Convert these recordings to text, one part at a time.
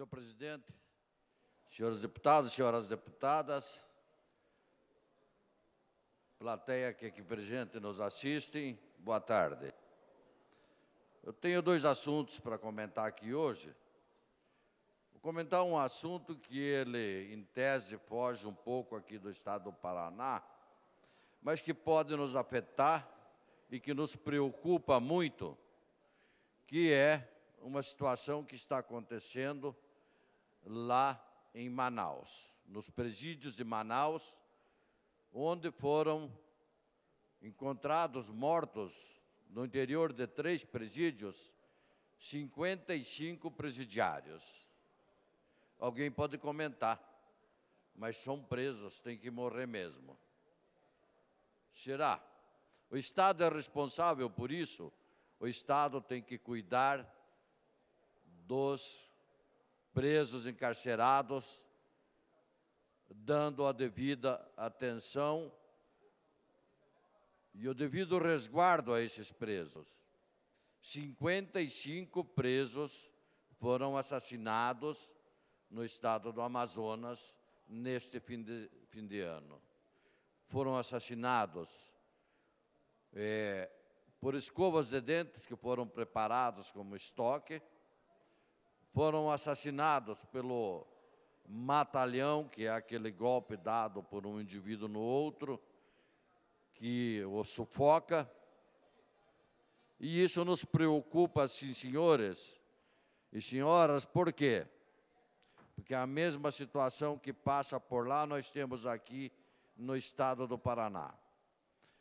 Senhor presidente, senhores deputados, senhoras deputadas, plateia que aqui presente nos assistem, boa tarde. Eu tenho dois assuntos para comentar aqui hoje. Vou comentar um assunto que ele, em tese, foge um pouco aqui do estado do Paraná, mas que pode nos afetar e que nos preocupa muito, que é uma situação que está acontecendo lá em Manaus, nos presídios de Manaus, onde foram encontrados mortos no interior de três presídios 55 presidiários. Alguém pode comentar, mas são presos, tem que morrer mesmo. Será? O Estado é responsável por isso? O Estado tem que cuidar dos presos, encarcerados, dando a devida atenção e o devido resguardo a esses presos. 55 presos foram assassinados no estado do Amazonas neste fim de, fim de ano. Foram assassinados é, por escovas de dentes que foram preparadas como estoque, foram assassinados pelo matalhão, que é aquele golpe dado por um indivíduo no outro, que o sufoca. E isso nos preocupa, sim, senhores e senhoras, por quê? Porque a mesma situação que passa por lá nós temos aqui no estado do Paraná.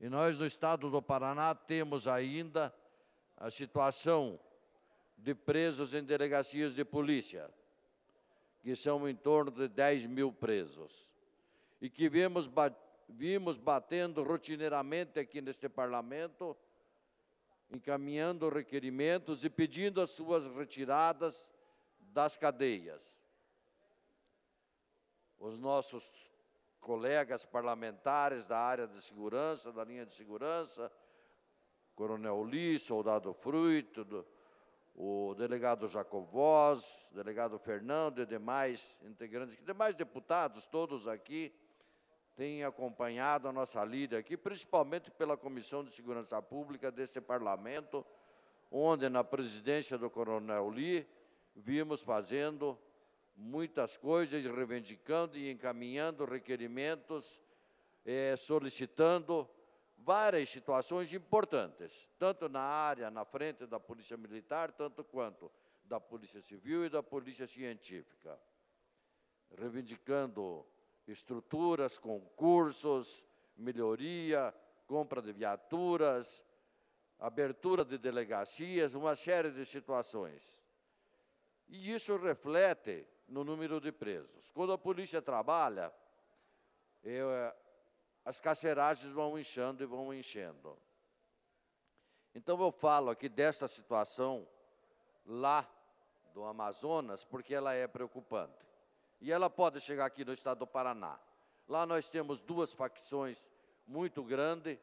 E nós, no estado do Paraná, temos ainda a situação de presos em delegacias de polícia, que são em torno de 10 mil presos, e que vimos, vimos batendo rotineiramente aqui neste parlamento, encaminhando requerimentos e pedindo as suas retiradas das cadeias. Os nossos colegas parlamentares da área de segurança, da linha de segurança, Coronel Lee, Soldado Fruito, do, o delegado Jacob Voz, o delegado Fernando e demais integrantes, demais deputados todos aqui, têm acompanhado a nossa lida aqui, principalmente pela Comissão de Segurança Pública desse Parlamento, onde, na presidência do Coronel Lee, vimos fazendo muitas coisas, reivindicando e encaminhando requerimentos, eh, solicitando várias situações importantes, tanto na área, na frente da Polícia Militar, tanto quanto da Polícia Civil e da Polícia Científica, reivindicando estruturas, concursos, melhoria, compra de viaturas, abertura de delegacias, uma série de situações. E isso reflete no número de presos. Quando a polícia trabalha, eu, eh, as carceragens vão inchando e vão enchendo. Então eu falo aqui dessa situação lá do Amazonas, porque ela é preocupante. E ela pode chegar aqui no estado do Paraná. Lá nós temos duas facções muito grandes,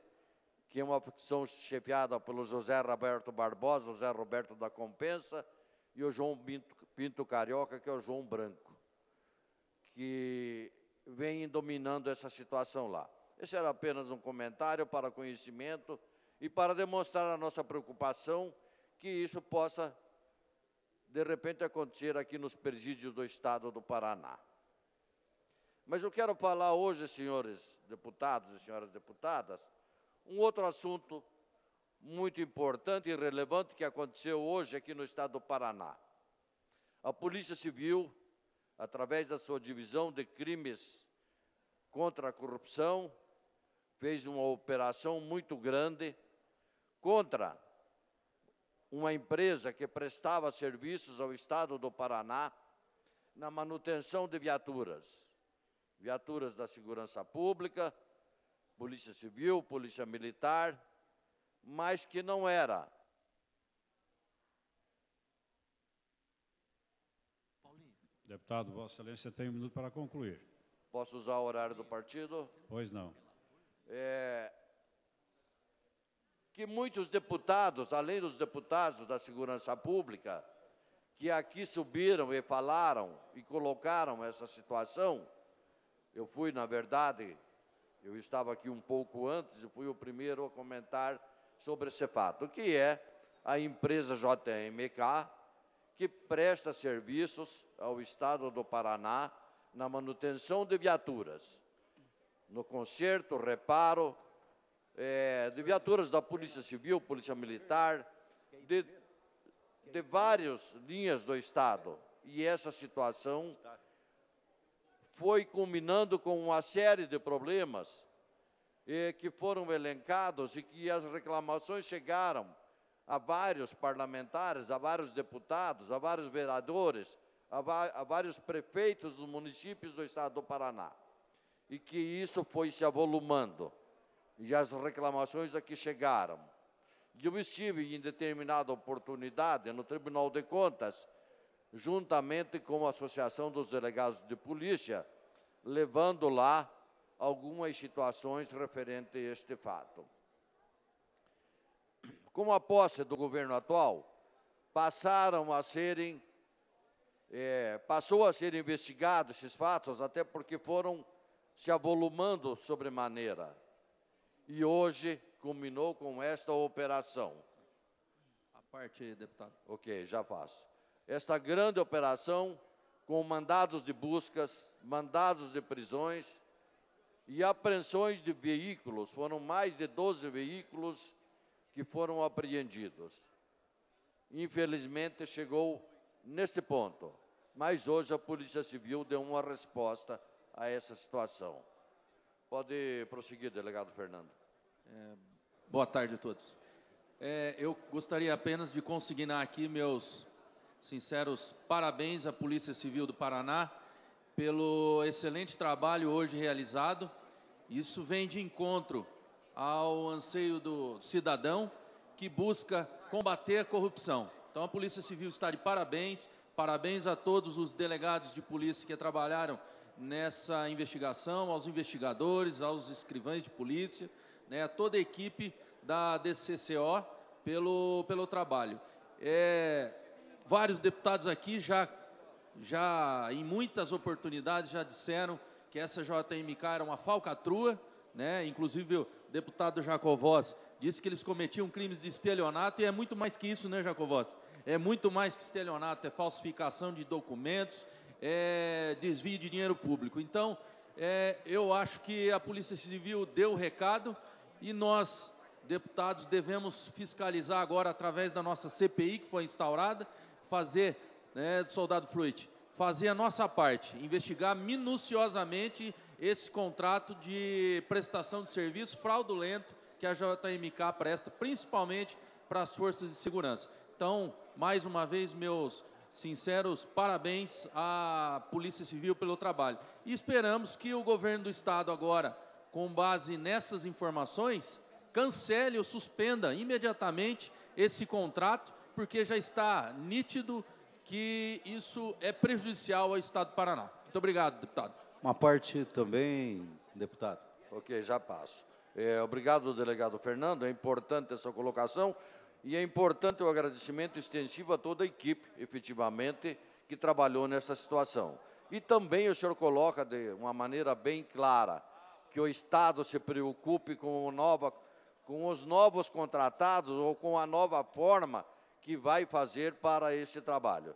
que é uma facção chefiada pelo José Roberto Barbosa, José Roberto da Compensa, e o João Pinto, Pinto Carioca, que é o João Branco, que vem dominando essa situação lá. Esse era apenas um comentário para conhecimento e para demonstrar a nossa preocupação que isso possa, de repente, acontecer aqui nos presídios do Estado do Paraná. Mas eu quero falar hoje, senhores deputados e senhoras deputadas, um outro assunto muito importante e relevante que aconteceu hoje aqui no Estado do Paraná. A Polícia Civil, através da sua divisão de crimes contra a corrupção, fez uma operação muito grande contra uma empresa que prestava serviços ao Estado do Paraná na manutenção de viaturas. Viaturas da Segurança Pública, Polícia Civil, Polícia Militar, mas que não era. Deputado, Vossa Excelência tem um minuto para concluir. Posso usar o horário do partido? Pois não é, que muitos deputados, além dos deputados da segurança pública, que aqui subiram e falaram e colocaram essa situação, eu fui, na verdade, eu estava aqui um pouco antes e fui o primeiro a comentar sobre esse fato, que é a empresa JMK, que presta serviços ao Estado do Paraná na manutenção de viaturas no concerto, reparo, é, de viaturas da Polícia Civil, Polícia Militar, de, de várias linhas do Estado. E essa situação foi culminando com uma série de problemas é, que foram elencados e que as reclamações chegaram a vários parlamentares, a vários deputados, a vários vereadores, a, a vários prefeitos dos municípios do Estado do Paraná e que isso foi se avolumando. E as reclamações aqui chegaram. E eu estive em determinada oportunidade no Tribunal de Contas, juntamente com a Associação dos Delegados de Polícia, levando lá algumas situações referentes a este fato. Com a posse do governo atual, passaram a serem, é, passou a ser investigado esses fatos, até porque foram se avolumando sobremaneira. E hoje culminou com esta operação. A parte, deputado. Ok, já faço. Esta grande operação com mandados de buscas, mandados de prisões e apreensões de veículos. Foram mais de 12 veículos que foram apreendidos. Infelizmente, chegou nesse ponto. Mas hoje a Polícia Civil deu uma resposta a essa situação. Pode prosseguir, delegado Fernando. É, boa tarde a todos. É, eu gostaria apenas de consignar aqui meus sinceros parabéns à Polícia Civil do Paraná pelo excelente trabalho hoje realizado. Isso vem de encontro ao anseio do cidadão que busca combater a corrupção. Então, a Polícia Civil está de parabéns, parabéns a todos os delegados de polícia que trabalharam nessa investigação, aos investigadores, aos escrivães de polícia, né, a toda a equipe da DCCO pelo, pelo trabalho. É, vários deputados aqui já, já, em muitas oportunidades, já disseram que essa JMK era uma falcatrua, né? inclusive o deputado Jacovós disse que eles cometiam crimes de estelionato, e é muito mais que isso, né, Jacovós? É muito mais que estelionato, é falsificação de documentos, é, desvio de dinheiro público. Então, é, eu acho que a Polícia Civil deu o recado e nós, deputados, devemos fiscalizar agora através da nossa CPI que foi instaurada, fazer, né, do soldado Fluit, fazer a nossa parte, investigar minuciosamente esse contrato de prestação de serviço fraudulento que a JMK presta, principalmente para as forças de segurança. Então, mais uma vez, meus sinceros parabéns à Polícia Civil pelo trabalho. E esperamos que o governo do estado agora, com base nessas informações, cancele ou suspenda imediatamente esse contrato, porque já está nítido que isso é prejudicial ao estado do Paraná. Muito obrigado, deputado. Uma parte também, deputado. OK, já passo. É, obrigado, delegado Fernando. É importante essa colocação. E é importante o agradecimento extensivo a toda a equipe, efetivamente, que trabalhou nessa situação. E também o senhor coloca de uma maneira bem clara que o Estado se preocupe com, nova, com os novos contratados ou com a nova forma que vai fazer para esse trabalho.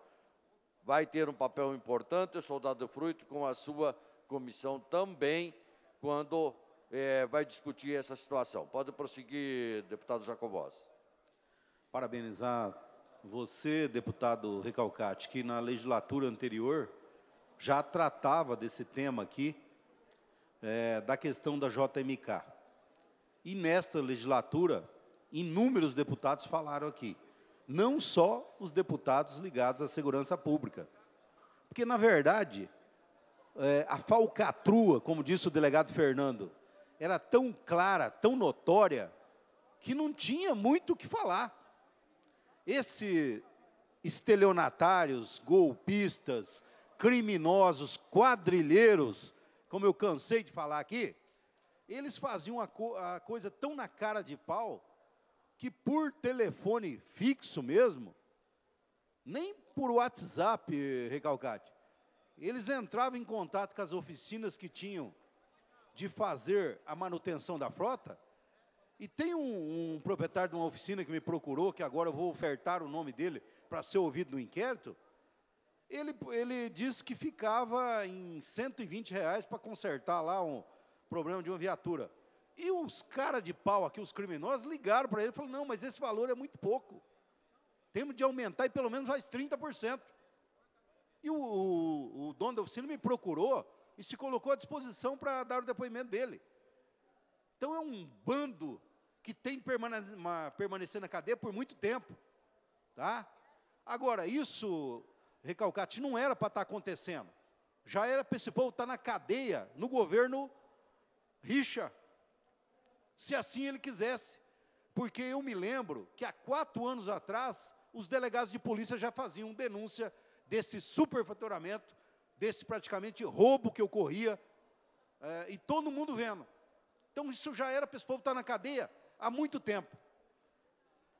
Vai ter um papel importante o Soldado Fruto com a sua comissão também, quando é, vai discutir essa situação. Pode prosseguir, deputado Jacobos parabenizar você, deputado Recalcate, que na legislatura anterior já tratava desse tema aqui, é, da questão da JMK. E nesta legislatura, inúmeros deputados falaram aqui, não só os deputados ligados à segurança pública. Porque, na verdade, é, a falcatrua, como disse o delegado Fernando, era tão clara, tão notória, que não tinha muito o que falar. Esse estelionatários, golpistas, criminosos, quadrilheiros, como eu cansei de falar aqui, eles faziam a, co a coisa tão na cara de pau que por telefone fixo mesmo, nem por WhatsApp, Recalcate, eles entravam em contato com as oficinas que tinham de fazer a manutenção da frota e tem um, um, proprietário de uma oficina que me procurou, que agora eu vou ofertar o nome dele para ser ouvido no inquérito. Ele, ele disse que ficava em 120 reais para consertar lá um problema de uma viatura. E os caras de pau aqui, os criminosos, ligaram para ele e falaram, não, mas esse valor é muito pouco. Temos de aumentar e pelo menos mais 30%. E o, o, o dono da oficina me procurou e se colocou à disposição para dar o depoimento dele. Então é um bando que tem que permanecer na cadeia por muito tempo. Tá? Agora, isso, recalcate, não era para estar tá acontecendo. Já era para esse povo estar tá na cadeia, no governo rixa, se assim ele quisesse. Porque eu me lembro que há quatro anos atrás, os delegados de polícia já faziam denúncia desse superfaturamento, desse praticamente roubo que ocorria, eh, e todo mundo vendo. Então isso já era para esse povo estar na cadeia há muito tempo.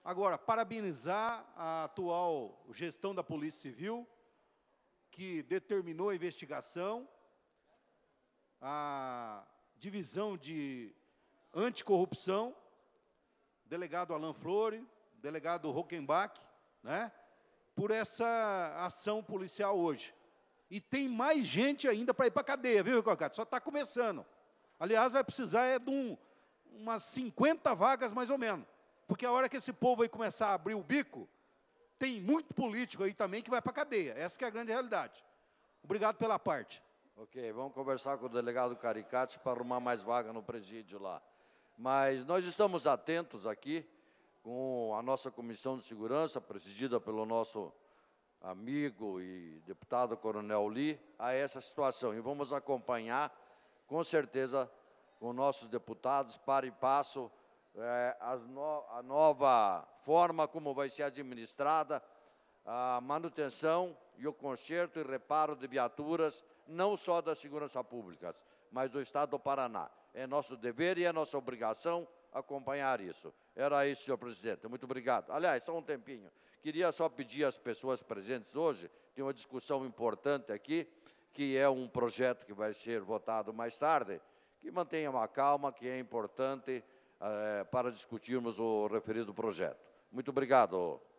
Agora, parabenizar a atual gestão da Polícia Civil, que determinou a investigação, a divisão de anticorrupção, delegado Alain Flore, delegado Rockenbach, né, por essa ação policial hoje. E tem mais gente ainda para ir para a cadeia, viu, Ricardo? Só está começando. Aliás, vai precisar é de um, umas 50 vagas mais ou menos. Porque a hora que esse povo aí começar a abrir o bico, tem muito político aí também que vai para a cadeia. Essa é a grande realidade. Obrigado pela parte. Ok, vamos conversar com o delegado Caricati para arrumar mais vaga no presídio lá. Mas nós estamos atentos aqui com a nossa comissão de segurança, presidida pelo nosso amigo e deputado Coronel Lee, a essa situação. E vamos acompanhar com certeza, com nossos deputados, para e passo, é, no, a nova forma como vai ser administrada a manutenção e o conserto e reparo de viaturas, não só da segurança pública, mas do Estado do Paraná. É nosso dever e é nossa obrigação acompanhar isso. Era isso, senhor presidente. Muito obrigado. Aliás, só um tempinho. Queria só pedir às pessoas presentes hoje, tem uma discussão importante aqui, que é um projeto que vai ser votado mais tarde, que mantenha uma calma, que é importante eh, para discutirmos o referido projeto. Muito obrigado.